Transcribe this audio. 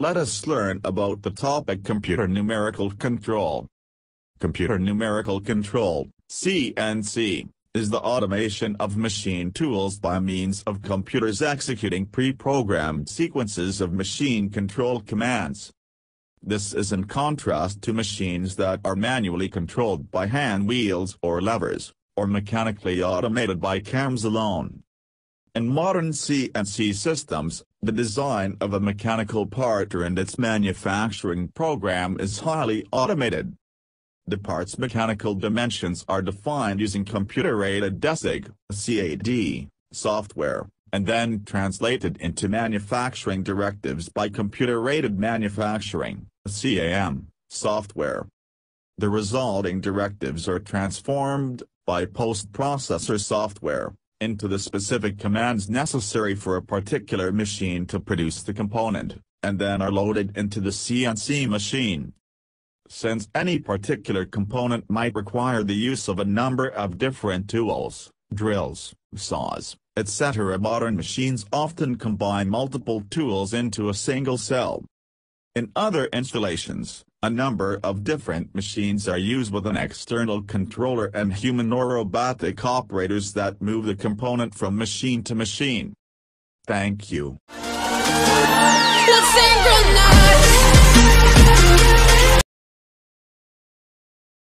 Let us learn about the topic computer numerical control. Computer numerical control, CNC, is the automation of machine tools by means of computers executing pre-programmed sequences of machine control commands. This is in contrast to machines that are manually controlled by hand wheels or levers, or mechanically automated by cams alone. In modern CNC systems, the design of a mechanical part and its manufacturing program is highly automated. The part's mechanical dimensions are defined using computer-aided DESIG CAD, software, and then translated into manufacturing directives by computer-aided manufacturing CAM, software. The resulting directives are transformed, by post-processor software, into the specific commands necessary for a particular machine to produce the component, and then are loaded into the CNC machine. Since any particular component might require the use of a number of different tools, drills, saws, etc. Modern machines often combine multiple tools into a single cell. In other installations, a number of different machines are used with an external controller and human or robotic operators that move the component from machine to machine. Thank you.